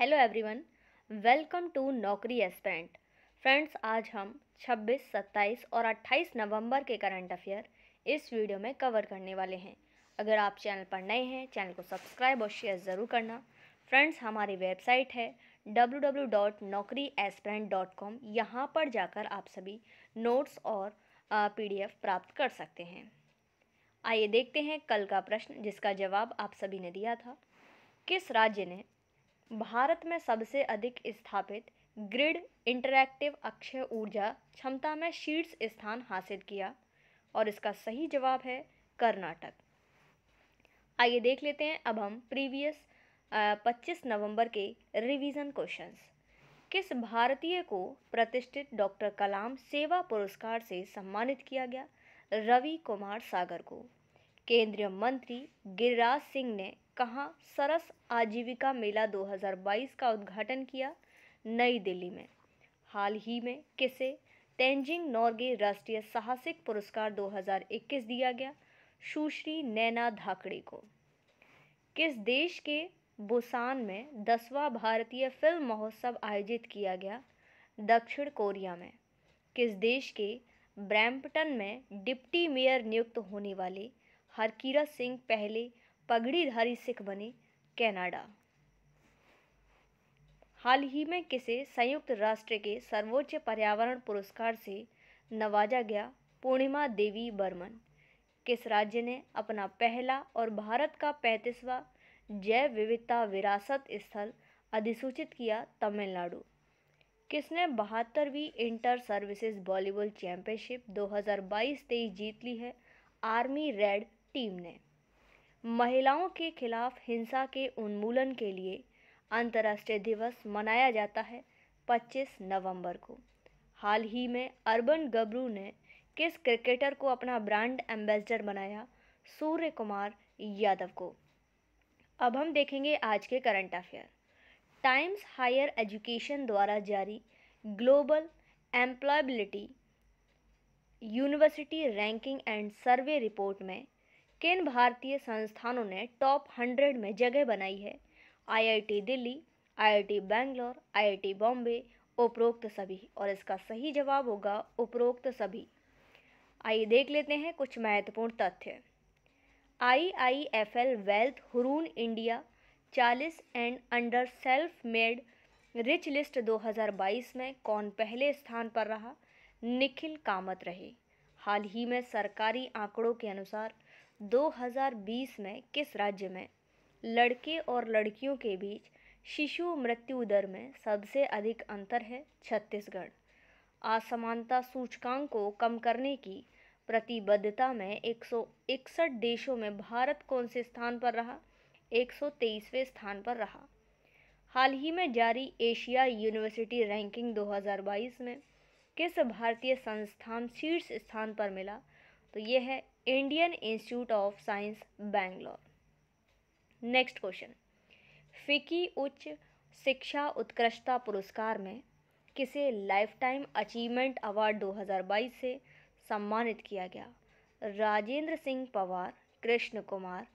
hello everyone welcome to Naukri aspirant friends आज हम 26, 27 और 28 नवंबर के करंट अफेयर इस वीडियो में कवर करने वाले हैं अगर आप चैनल पर नए हैं चैनल को सब्सक्राइब और शेयर ज़रूर करना फ्रेंड्स हमारी वेबसाइट है कॉम यहाँ पर जाकर आप सभी नोट्स और पी प्राप्त कर सकते हैं आइए देखते हैं कल का प्रश्न जिसका जवाब आप सभी ने दिया था किस राज्य ने भारत में सबसे अधिक स्थापित ग्रिड इंटरैक्टिव अक्षय ऊर्जा क्षमता में शीर्ष स्थान हासिल किया और इसका सही जवाब है कर्नाटक आइए देख लेते हैं अब हम प्रीवियस पच्चीस नवंबर के रिवीजन क्वेश्चंस किस भारतीय को प्रतिष्ठित डॉक्टर कलाम सेवा पुरस्कार से सम्मानित किया गया रवि कुमार सागर को केंद्रीय मंत्री गिरिराज सिंह ने कहाँ सरस आजीविका मेला 2022 का उद्घाटन किया नई दिल्ली में हाल ही में किसे तेंजिंग नॉर्गे राष्ट्रीय साहसिक पुरस्कार 2021 दिया गया सुश्री नैना धाकड़े को किस देश के बुसान में दसवा भारतीय फिल्म महोत्सव आयोजित किया गया दक्षिण कोरिया में किस देश के ब्रैम्पटन में डिप्टी मेयर नियुक्त होने वाले हरकीरत सिंह पहले पगड़ीधारी सिख बने कनाडा हाल ही में किसे संयुक्त राष्ट्र के सर्वोच्च पर्यावरण पुरस्कार से नवाजा गया पूर्णिमा देवी बर्मन किस राज्य ने अपना पहला और भारत का पैंतीसवा जैव विविधता विरासत स्थल अधिसूचित किया तमिलनाडु किसने बहत्तरवीं इंटर सर्विसेज वॉलीबॉल चैंपियनशिप 2022-23 जीत ली है आर्मी रेड टीम ने महिलाओं के खिलाफ हिंसा के उन्मूलन के लिए अंतर्राष्ट्रीय दिवस मनाया जाता है 25 नवंबर को हाल ही में अर्बन गबरू ने किस क्रिकेटर को अपना ब्रांड एम्बेसडर बनाया सूर्य कुमार यादव को अब हम देखेंगे आज के current affair Times Higher Education द्वारा जारी global employability university ranking and survey report में किन भारतीय संस्थानों ने टॉप हंड्रेड में जगह बनाई है IIT Delhi IIT Bangalore IIT Bombay उपरोक्त सभी और इसका सही जवाब होगा उपरोक्त सभी आइए देख लेते हैं कुछ महत्वपूर्ण तथ्य I I F L wealth Hurun India चालीस and under self made rich list 2022 में कौन पहले स्थान पर रहा निखिल कामत रहे हाल ही में सरकारी आंकड़ों के अनुसार 2020 में किस राज्य में लड़के और लड़कियों के बीच शिशु मृत्यु दर में सबसे अधिक अंतर है छत्तीसगढ़ असमानता सूचकांक को कम करने की प्रतिबद्धता में एक देशों में भारत कौन से स्थान पर रहा एक स्थान पर रहा हाल ही में जारी एशिया यूनिवर्सिटी रैंकिंग 2022 में किस भारतीय संस्थान शीर्ष स्थान पर मिला तो ये है Indian Institute of Science Bangalore next question FICCI उच्च शिक्षा उत्कृष्टता पुरस्कार में किसे लाइफ टाइम अचीवमेंट अवार्ड 2022 से सम्मानित किया गया राजेंद्र सिंह पवार कृष्ण कुमार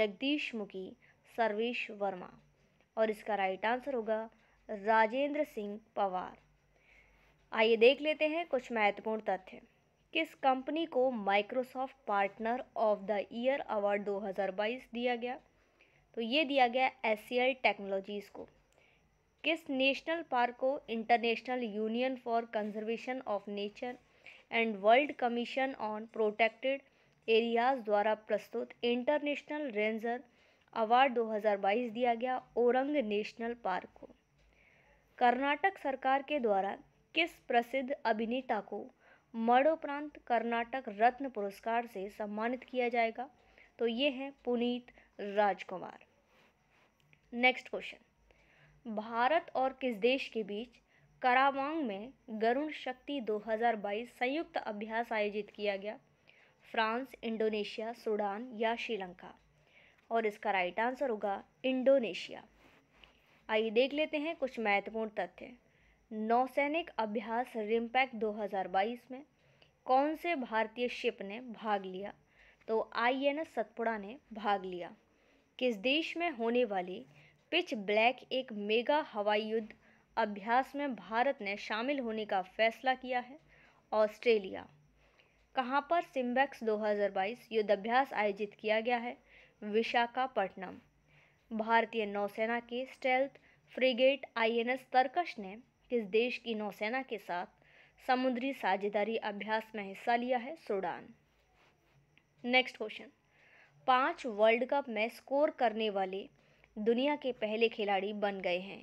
जगदीश मुखी सर्वेश वर्मा और इसका राइट आंसर होगा राजेंद्र सिंह पवार आइए देख लेते हैं कुछ महत्वपूर्ण तथ्य किस कंपनी को Microsoft partner of the year award 2022 दिया गया तो ये दिया गया एस टेक्नोलॉजीज़ को किस नेशनल पार्क को International Union for Conservation of Nature and World Commission on Protected Areas द्वारा प्रस्तुत इंटरनेशनल रेंजर अवार्ड 2022 दिया गया औरंग नेशनल पार्क को कर्नाटक सरकार के द्वारा किस प्रसिद्ध अभिनेता को मरणोपरांत कर्नाटक रत्न पुरस्कार से सम्मानित किया जाएगा तो ये हैं पुनीत राजकुमार नेक्स्ट क्वेश्चन भारत और किस देश के बीच करावांग में गरुण शक्ति 2022 संयुक्त अभ्यास आयोजित किया गया फ्रांस इंडोनेशिया सूडान या श्रीलंका और इसका राइट आंसर होगा इंडोनेशिया आइए देख लेते हैं कुछ महत्वपूर्ण तथ्य नौसैनिक अभ्यास रिमपैक 2022 में कौन से भारतीय शिप ने भाग लिया तो आई एन एस सतपुड़ा ने भाग लिया किस देश में होने वाली पिच ब्लैक एक मेगा हवाई युद्ध अभ्यास में भारत ने शामिल होने का फैसला किया है ऑस्ट्रेलिया कहाँ पर सिम्बैक्स 2022 युद्धाभ्यास आयोजित किया गया है विशाखापट्टनम भारतीय नौसेना के स्टेल्थ फ्रिगेट आईएनएस तरकश ने किस देश की नौसेना के साथ समुद्री साझेदारी अभ्यास में हिस्सा लिया है सूडान नेक्स्ट क्वेश्चन पांच वर्ल्ड कप में स्कोर करने वाले दुनिया के पहले खिलाड़ी बन गए हैं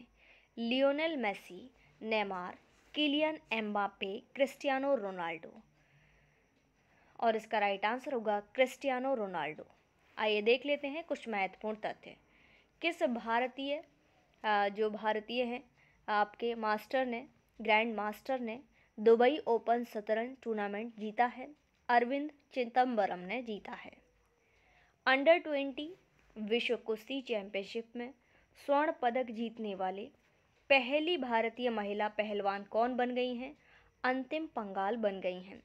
Lionel Messi Neymar Kylian Mbappe Cristiano Ronaldo और इसका राइट आंसर होगा क्रिस्टियानो रोनाल्डो आइए देख लेते हैं कुछ महत्वपूर्ण तथ्य किस भारतीय जो भारतीय हैं आपके मास्टर ने ग्रैंड मास्टर ने दुबई ओपन शतरंज टूर्नामेंट जीता है अरविंद चिदम्बरम ने जीता है अंडर ट्वेंटी विश्व कुश्ती चैंपियनशिप में स्वर्ण पदक जीतने वाले पहली भारतीय महिला पहलवान कौन बन गई हैं अंतिम पंगाल बन गई हैं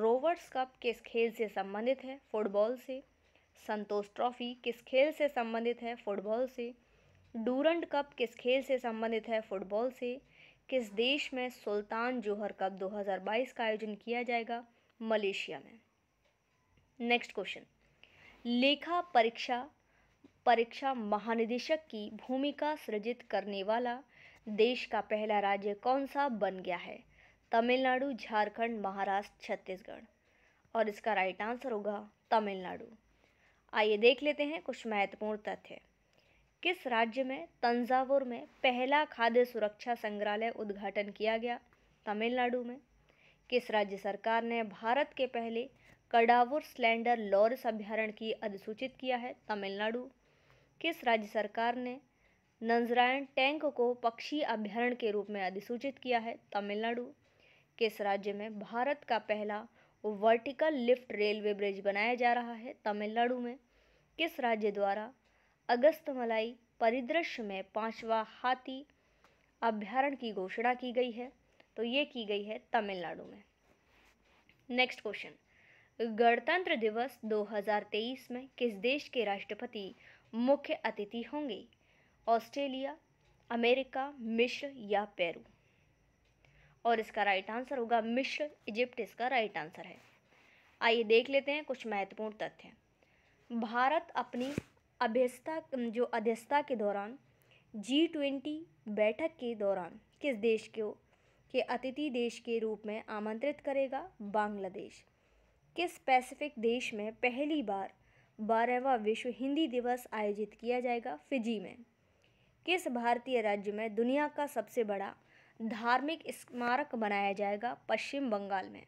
रोवर्स कप किस खेल से संबंधित है फुटबॉल से संतोष ट्रॉफी किस खेल से संबंधित है फुटबॉल से डूरंड कप किस खेल से संबंधित है फुटबॉल से किस देश में सुल्तान जोहर कप 2022 का आयोजन किया जाएगा मलेशिया में नेक्स्ट क्वेश्चन लेखा परीक्षा परीक्षा महानिदेशक की भूमिका सृजित करने वाला देश का पहला राज्य कौन सा बन गया है तमिलनाडु झारखंड महाराष्ट्र छत्तीसगढ़ और इसका राइट आंसर होगा तमिलनाडु आइए देख लेते हैं कुछ महत्वपूर्ण तथ्य किस राज्य में तंजावुर में पहला खाद्य सुरक्षा संग्रहालय उद्घाटन किया गया तमिलनाडु में किस राज्य सरकार ने भारत के पहले कडावुर सिलेंडर लॉरिस अभ्यारण्य की अधिसूचित किया है तमिलनाडु किस राज्य सरकार ने नंजरायण टैंक को पक्षी अभ्यारण के रूप में अधिसूचित किया है तमिलनाडु किस राज्य में भारत का पहला वर्टिकल लिफ्ट रेलवे ब्रिज बनाया जा रहा है तमिलनाडु में किस राज्य द्वारा अगस्त मलाई परिदृश्य में पांचवा हाथी अभ्यारण्य की घोषणा की गई है तो ये की गई है तमिलनाडु में नेक्स्ट क्वेश्चन गणतंत्र दिवस 2023 में किस देश के राष्ट्रपति मुख्य अतिथि होंगे ऑस्ट्रेलिया अमेरिका मिश्र या पेरू और इसका राइट आंसर होगा मिश्र इजिप्ट इसका राइट आंसर है आइए देख लेते हैं कुछ महत्वपूर्ण तथ्य भारत अपनी अभ्यस्ता जो अध्यस्ता के दौरान जी ट्वेंटी बैठक के दौरान किस देश को के अतिथि देश के रूप में आमंत्रित करेगा बांग्लादेश किस पैसिफिक देश में पहली बार बारहवा विश्व हिंदी दिवस आयोजित किया जाएगा फिजी में किस भारतीय राज्य में दुनिया का सबसे बड़ा धार्मिक स्मारक बनाया जाएगा पश्चिम बंगाल में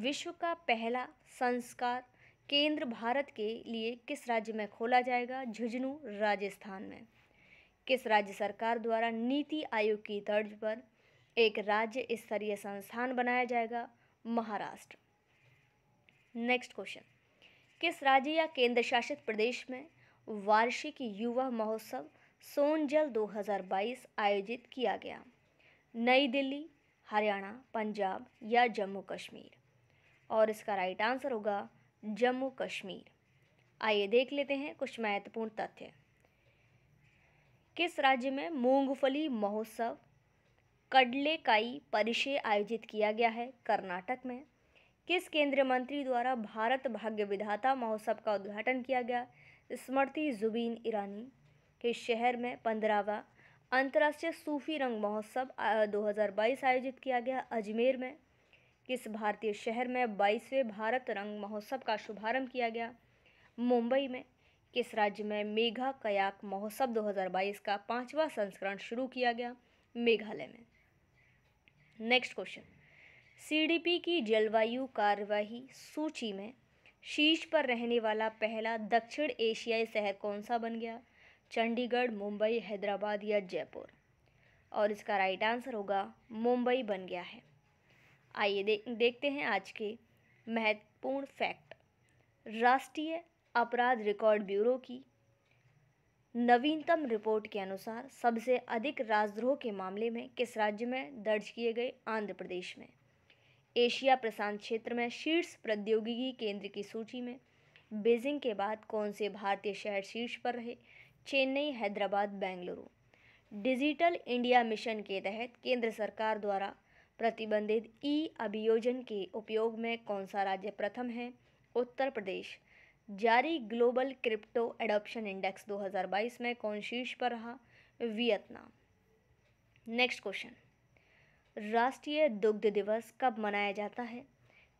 विश्व का पहला संस्कार केंद्र भारत के लिए किस राज्य में खोला जाएगा झुंझुनू राजस्थान में किस राज्य सरकार द्वारा नीति आयोग की तर्ज पर एक राज्य स्तरीय संस्थान बनाया जाएगा महाराष्ट्र नेक्स्ट क्वेश्चन किस राज्य या केंद्र शासित प्रदेश में वार्षिक युवा महोत्सव सोनजल 2022 आयोजित किया गया नई दिल्ली हरियाणा पंजाब या जम्मू कश्मीर और इसका राइट आंसर होगा जम्मू कश्मीर आइए देख लेते हैं कुछ महत्वपूर्ण तथ्य किस राज्य में मूंगफली महोत्सव कडलेकाई परिषय आयोजित किया गया है कर्नाटक में किस केंद्रीय मंत्री द्वारा भारत भाग्य विधाता महोत्सव का उद्घाटन किया गया स्मृति जुबीन ईरानी के शहर में पंद्रहवा अंतर्राष्ट्रीय सूफी रंग महोत्सव 2022 आयोजित किया गया अजमेर में किस भारतीय शहर में बाईसवें भारत रंग महोत्सव का शुभारंभ किया गया मुंबई में किस राज्य में मेघा कयाक महोत्सव 2022 का पांचवा संस्करण शुरू किया गया मेघालय में नेक्स्ट क्वेश्चन सीडीपी की जलवायु कार्यवाही सूची में शीर्ष पर रहने वाला पहला दक्षिण एशियाई शहर कौन सा बन गया चंडीगढ़ मुंबई हैदराबाद या जयपुर और इसका राइट आंसर होगा मुंबई बन गया है आइए दे, देखते हैं आज के महत्वपूर्ण फैक्ट राष्ट्रीय अपराध रिकॉर्ड ब्यूरो की नवीनतम रिपोर्ट के अनुसार सबसे अधिक राजद्रोह के मामले में किस राज्य में दर्ज किए गए आंध्र प्रदेश में एशिया प्रशांत क्षेत्र में शीर्ष प्रौद्योगिकी केंद्र की सूची में बीजिंग के बाद कौन से भारतीय शहर शीर्ष पर रहे Chennai Hyderabad Bengaluru digital India mission के तहत केंद्र सरकार द्वारा प्रतिबंधित ई अभियोजन के उपयोग में कौन सा राज्य प्रथम है उत्तर प्रदेश जारी ग्लोबल क्रिप्टो एडॉप्शन इंडेक्स 2022 में कौन शीर्ष पर रहा वियतनाम नेक्स्ट क्वेश्चन राष्ट्रीय दुग्ध दिवस कब मनाया जाता है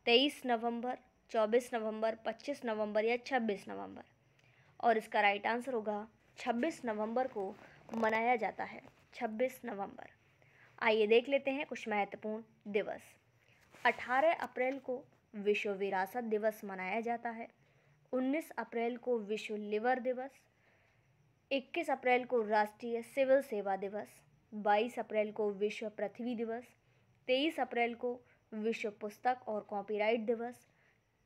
23 नवंबर 24 नवंबर 25 नवंबर या 26 नवंबर और इसका राइट आंसर होगा 26 नवंबर को मनाया जाता है 26 नवंबर आइए देख लेते हैं कुछ महत्वपूर्ण दिवस 18 अप्रैल को विश्व विरासत दिवस मनाया जाता है 19 अप्रैल को विश्व लिवर दिवस 21 अप्रैल को राष्ट्रीय सिविल सेवा दिवस 22 अप्रैल को विश्व पृथ्वी दिवस 23 अप्रैल को विश्व पुस्तक और कॉपीराइट दिवस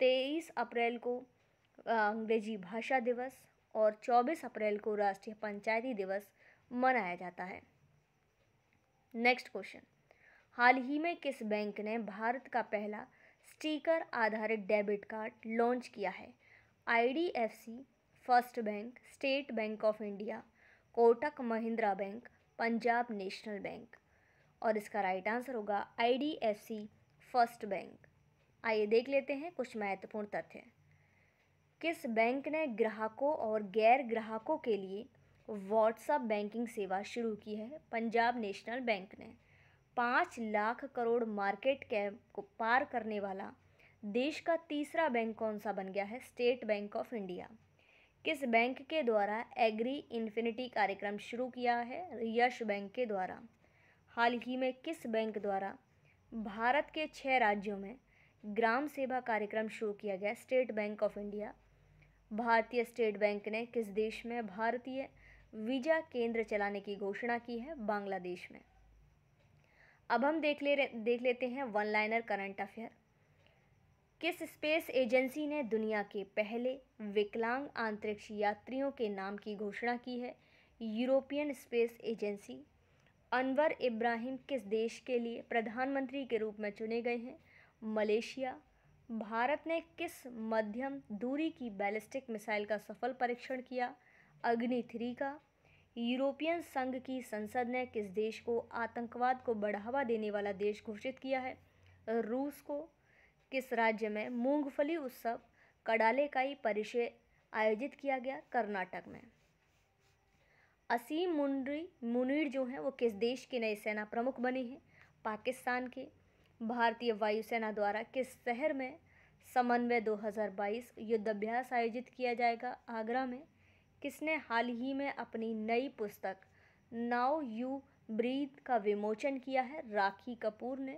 23 अप्रैल को अंग्रेजी भाषा दिवस और 24 अप्रैल को राष्ट्रीय पंचायती दिवस मनाया जाता है नेक्स्ट क्वेश्चन हाल ही में किस बैंक ने भारत का पहला स्टीकर आधारित डेबिट कार्ड लॉन्च किया है IDFC first bank State Bank of India Kotak Mahindra bank Punjab National Bank और इसका राइट आंसर होगा आईडीएफसी फर्स्ट बैंक आइए देख लेते हैं कुछ महत्वपूर्ण तथ्य किस बैंक ने ग्राहकों और गैर ग्राहकों के लिए व्हाट्सअप बैंकिंग सेवा शुरू की है पंजाब नेशनल बैंक ने पाँच लाख करोड़ मार्केट कैप को पार करने वाला देश का तीसरा बैंक कौन सा बन गया है स्टेट बैंक ऑफ इंडिया किस बैंक के द्वारा एग्री इन्फिनिटी कार्यक्रम शुरू किया है यश बैंक के द्वारा हाल ही में किस बैंक द्वारा भारत के छः राज्यों में ग्राम सेवा कार्यक्रम शुरू किया गया स्टेट बैंक ऑफ इंडिया भारतीय स्टेट बैंक ने किस देश में भारतीय वीजा केंद्र चलाने की घोषणा की है बांग्लादेश में अब हम देख ले देख लेते हैं वन लाइनर करंट अफेयर किस स्पेस एजेंसी ने दुनिया के पहले विकलांग अंतरिक्ष यात्रियों के नाम की घोषणा की है European space agency Anwar Ibrahim किस देश के लिए प्रधानमंत्री के रूप में चुने गए हैं मलेशिया भारत ने किस मध्यम दूरी की बैलिस्टिक मिसाइल का सफल परीक्षण किया अग्नि थ्री का यूरोपियन संघ की संसद ने किस देश को आतंकवाद को बढ़ावा देने वाला देश घोषित किया है रूस को किस राज्य में मूंगफली उत्सव कडाले का ही परिचय आयोजित किया गया कर्नाटक में असीम मुनरी मुनीर जो हैं वो किस देश के नए सेना प्रमुख बने हैं पाकिस्तान के भारतीय वायुसेना द्वारा किस शहर में समन्वय 2022 युद्धाभ्यास आयोजित किया जाएगा आगरा में किसने हाल ही में अपनी नई पुस्तक नाउ यू ब्रीद का विमोचन किया है राखी कपूर ने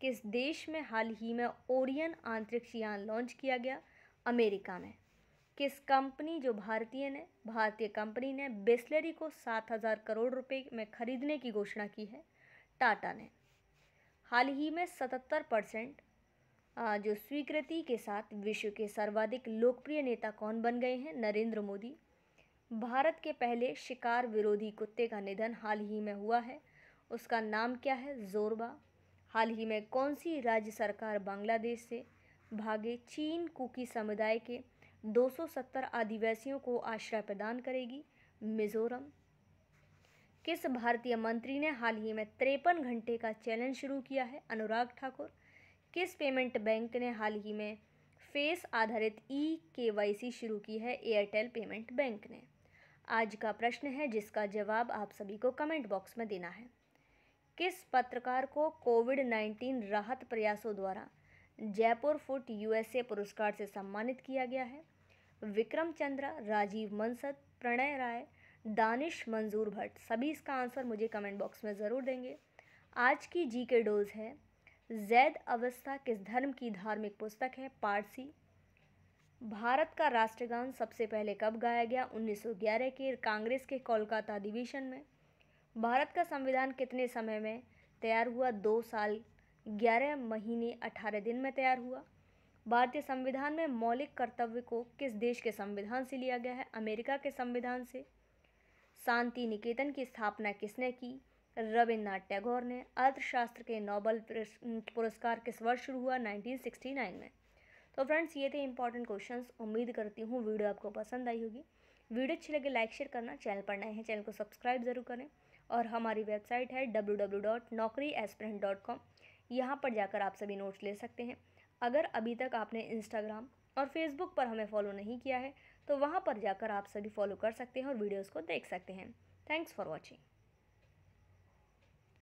किस देश में हाल ही में ओरियन आंतरिक्ष यान लॉन्च किया गया अमेरिका में किस कंपनी जो भारतीय ने भारतीय कंपनी ने बेस्लरी को सात हज़ार करोड़ रुपए में खरीदने की घोषणा की है टाटा ने हाल ही में सतहत्तर परसेंट जो स्वीकृति के साथ विश्व के सर्वाधिक लोकप्रिय नेता कौन बन गए हैं नरेंद्र मोदी भारत के पहले शिकार विरोधी कुत्ते का निधन हाल ही में हुआ है उसका नाम क्या है जोरबा हाल ही में कौन सी राज्य सरकार बांग्लादेश से भागे चीन कुकी समुदाय के 270 आदिवासियों को आश्रय प्रदान करेगी मिजोरम किस भारतीय मंत्री ने हाल ही में तिरपन घंटे का चैलेंज शुरू किया है अनुराग ठाकुर किस पेमेंट बैंक ने हाल ही में फेस आधारित ई के शुरू की है एयरटेल पेमेंट बैंक ने आज का प्रश्न है जिसका जवाब आप सभी को कमेंट बॉक्स में देना है किस पत्रकार को कोविड नाइन्टीन राहत प्रयासों द्वारा जयपुर फुट यूएसए पुरस्कार से सम्मानित किया गया है विक्रम चंद्रा राजीव मनसद प्रणय राय दानिश मंजूर भट्ट सभी इसका आंसर मुझे कमेंट बॉक्स में ज़रूर देंगे आज की जी के डोज है जैद अवस्था किस धर्म की धार्मिक पुस्तक है पारसी भारत का राष्ट्रगान सबसे पहले कब गाया गया 1911 के कांग्रेस के कोलकाता अधिवेशन में भारत का संविधान कितने समय में तैयार हुआ दो साल ग्यारह महीने अठारह दिन में तैयार हुआ भारतीय संविधान में मौलिक कर्तव्य को किस देश के संविधान से लिया गया है अमेरिका के संविधान से शांति निकेतन की स्थापना किसने की रविन्द्रनाथ टैगोर ने अर्थशास्त्र के नोबल पुरस्कार किस वर्ष शुरू हुआ 1969 में तो फ्रेंड्स ये थे इंपॉर्टेंट क्वेश्चन उम्मीद करती हूँ वीडियो आपको पसंद आई होगी वीडियो अच्छी लगे लाइक शेयर करना चैनल पर नए हैं चैनल को सब्सक्राइब ज़रूर करें और हमारी वेबसाइट है W W dot Naukri aspirant dot com यहाँ पर जाकर आप सभी नोट्स ले सकते हैं अगर अभी तक आपने इंस्टाग्राम और फेसबुक पर हमें फॉलो नहीं किया है तो वहाँ पर जाकर आप सभी फॉलो कर सकते हैं और वीडियोज़ को देख सकते हैं थैंक्स फॉर वॉचिंग